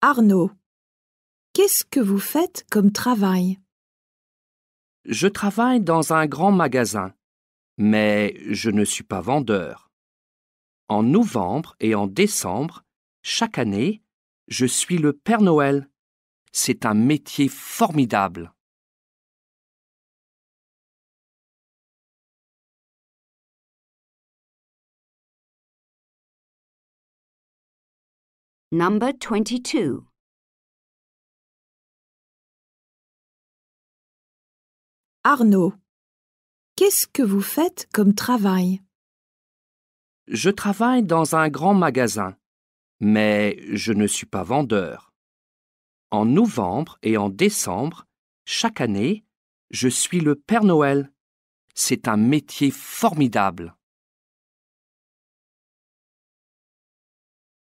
Arnaud, qu'est-ce que vous faites comme travail Je travaille dans un grand magasin, mais je ne suis pas vendeur. En novembre et en décembre, chaque année, je suis le Père Noël. C'est un métier formidable. Number 22. Arnaud, qu'est-ce que vous faites comme travail Je travaille dans un grand magasin, mais je ne suis pas vendeur. En novembre et en décembre, chaque année, je suis le Père Noël. C'est un métier formidable.